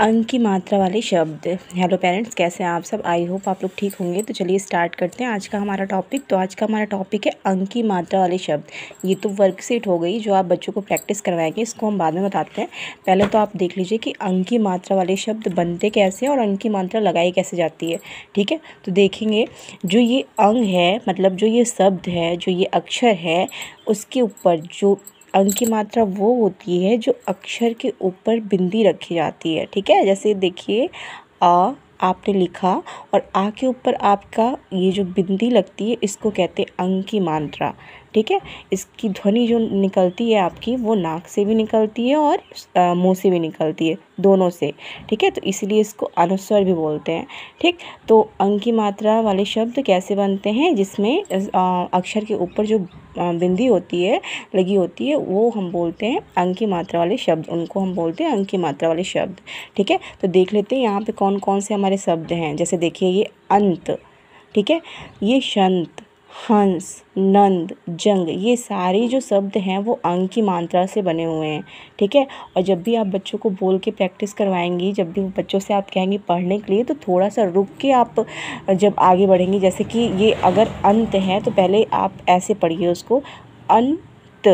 अंक की मात्रा वाले शब्द हेलो पेरेंट्स कैसे हैं आप सब आई होप आप लोग ठीक होंगे तो चलिए स्टार्ट करते हैं आज का हमारा टॉपिक तो आज का हमारा टॉपिक है अंक की मात्रा वाले शब्द ये तो वर्कशीट हो गई जो आप बच्चों को प्रैक्टिस करवाएंगे इसको हम बाद में बताते हैं पहले तो आप देख लीजिए कि अंक की मात्रा वाले शब्द बनते कैसे हैं और अंक की मात्रा लगाई कैसे जाती है ठीक है तो देखेंगे जो ये अंग है मतलब जो ये शब्द है जो ये अक्षर है उसके ऊपर जो अंक की मात्रा वो होती है जो अक्षर के ऊपर बिंदी रखी जाती है ठीक है जैसे देखिए अ आपने लिखा और आ के ऊपर आपका ये जो बिंदी लगती है इसको कहते हैं अंक की मात्रा ठीक है इसकी ध्वनि जो निकलती है आपकी वो नाक से भी निकलती है और मुंह से भी निकलती है दोनों से ठीक है तो इसलिए इसको अनुस्वर भी बोलते हैं ठीक तो अंग की मात्रा वाले शब्द कैसे बनते हैं जिसमें अक्षर के ऊपर जो बिंदी होती है लगी होती है वो हम बोलते हैं अंग की मात्रा वाले शब्द उनको हम बोलते हैं अंग की मात्रा वाले शब्द ठीक है तो देख लेते हैं यहाँ पर कौन कौन से हमारे शब्द हैं जैसे देखिए ये अंत ठीक है ये शंत हंस नंद जंग ये सारे जो शब्द हैं वो अंग की मात्रा से बने हुए हैं ठीक है और जब भी आप बच्चों को बोल के प्रैक्टिस करवाएंगी जब भी बच्चों से आप कहेंगी पढ़ने के लिए तो थोड़ा सा रुक के आप जब आगे बढ़ेंगी जैसे कि ये अगर अंत है तो पहले आप ऐसे पढ़िए उसको अंत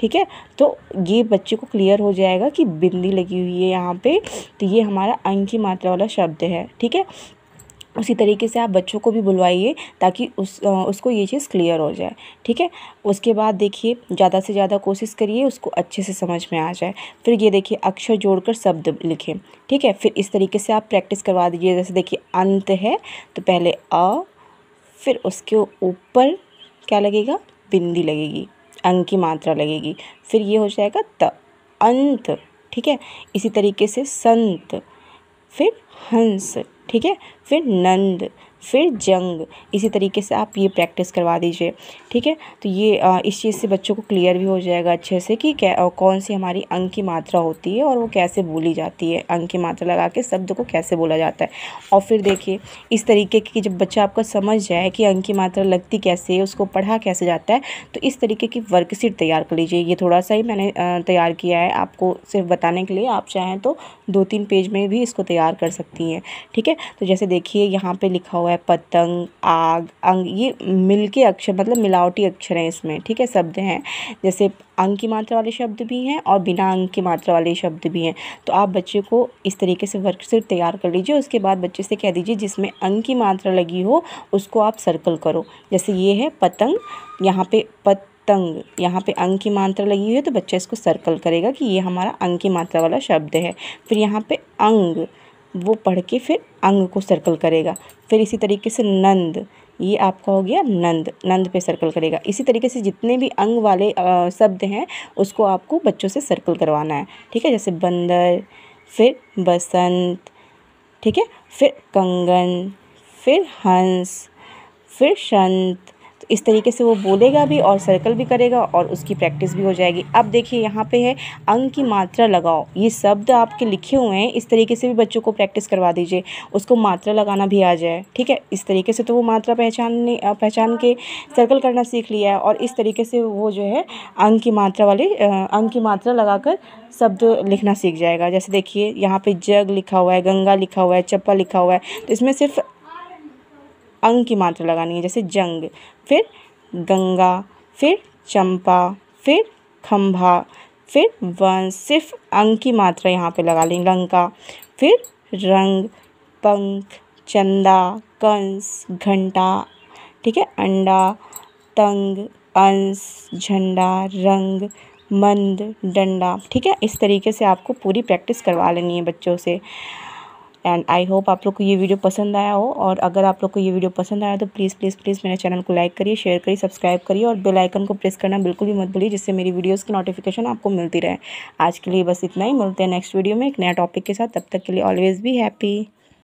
ठीक है तो ये बच्चे को क्लियर हो जाएगा कि बिंदी लगी हुई है यहाँ पे तो ये हमारा अंग की मात्रा वाला शब्द है ठीक है उसी तरीके से आप बच्चों को भी बुलवाइए ताकि उस उसको ये चीज़ क्लियर हो जाए ठीक है उसके बाद देखिए ज़्यादा से ज़्यादा कोशिश करिए उसको अच्छे से समझ में आ जाए फिर ये देखिए अक्षर जोड़कर शब्द लिखें ठीक है फिर इस तरीके से आप प्रैक्टिस करवा दीजिए जैसे देखिए अंत है तो पहले अ फिर उसके ऊपर क्या लगेगा बिंदी लगेगी अंक की मात्रा लगेगी फिर ये हो जाएगा त अंत ठीक है इसी तरीके से संत फिर हंस ठीक है फिर नंद फिर जंग इसी तरीके से आप ये प्रैक्टिस करवा दीजिए ठीक है तो ये इस चीज़ से बच्चों को क्लियर भी हो जाएगा अच्छे से कि क्या कौन सी हमारी अंक की मात्रा होती है और वो कैसे बोली जाती है अंक की मात्रा लगा के शब्द को कैसे बोला जाता है और फिर देखिए इस तरीके की जब बच्चा आपका समझ जाए कि अंक की मात्रा लगती कैसे है उसको पढ़ा कैसे जाता है तो इस तरीके की वर्कशीट तैयार कर लीजिए ये थोड़ा सा ही मैंने तैयार किया है आपको सिर्फ बताने के लिए आप चाहें तो दो तीन पेज में भी इसको तैयार कर सकती हैं ठीक है तो जैसे देखिए यहाँ पर लिखा हुआ है है पतंग आग अंग ये मिल के अक्षर मतलब मिलावटी अक्षर हैं इसमें ठीक है शब्द हैं जैसे अंग की मात्रा वाले शब्द भी हैं और बिना अंग की मात्रा वाले शब्द भी हैं तो आप बच्चे को इस तरीके से वर्कशीट तैयार कर लीजिए उसके बाद बच्चे से कह दीजिए जिसमें अंग की मात्रा लगी हो उसको आप सर्कल करो जैसे ये है पतंग यहाँ पे पत तंग यहाँ पे अंग की मात्रा लगी हुई है तो बच्चा इसको सर्कल करेगा कि ये हमारा अंग की मात्रा वाला शब्द है फिर यहाँ पे अंग वो पढ़ के फिर अंग को सर्कल करेगा फिर इसी तरीके से नंद ये आपका हो गया नंद नंद पे सर्कल करेगा इसी तरीके से जितने भी अंग वाले शब्द हैं उसको आपको बच्चों से सर्कल करवाना है ठीक है जैसे बंदर फिर बसंत ठीक है फिर कंगन फिर हंस फिर संत इस तरीके से वो बोलेगा भी और सर्कल भी करेगा और उसकी प्रैक्टिस भी हो जाएगी अब देखिए यहाँ पे है अंग की मात्रा लगाओ ये शब्द आपके लिखे हुए हैं इस तरीके से भी बच्चों को प्रैक्टिस करवा दीजिए उसको मात्रा लगाना भी आ जाए ठीक है इस तरीके से तो वो मात्रा पहचानने पहचान के सर्कल करना सीख लिया है और इस तरीके से वो जो है अंग की मात्रा वाले अंग की मात्रा लगाकर शब्द लिखना सीख जाएगा जैसे देखिए यहाँ पे जग लिखा हुआ है गंगा लिखा हुआ है चप्पा लिखा हुआ है तो इसमें सिर्फ अंग की मात्रा लगानी है जैसे जंग फिर गंगा फिर चंपा फिर खम्भा फिर वंश सिर्फ अंग की मात्रा यहाँ पे लगा लें लंका फिर रंग पंख चंदा कंस घंटा ठीक है अंडा तंग अंश झंडा रंग मंद डंडा ठीक है इस तरीके से आपको पूरी प्रैक्टिस करवा लेनी है बच्चों से एंड आई होप आप लोग को ये वीडियो पसंद आया हो और अगर आप लोग को ये वीडियो पसंद आया तो प्लीज़ प्लीज़ प्लीज़ मेरे चैनल को लाइक करिए शेयर करिए सब्सक्राइब करिए और बेल आइकन को प्रेस करना बिल्कुल भी मत भूलिए जिससे मेरी वीडियोज़ की नोटिफिकेशन आपको मिलती रहे आज के लिए बस इतना ही मिलते हैं नेक्स्ट वीडियो में एक नया टॉपिक के साथ तब तक के लिए ऑलवेज़ भी हैप्पी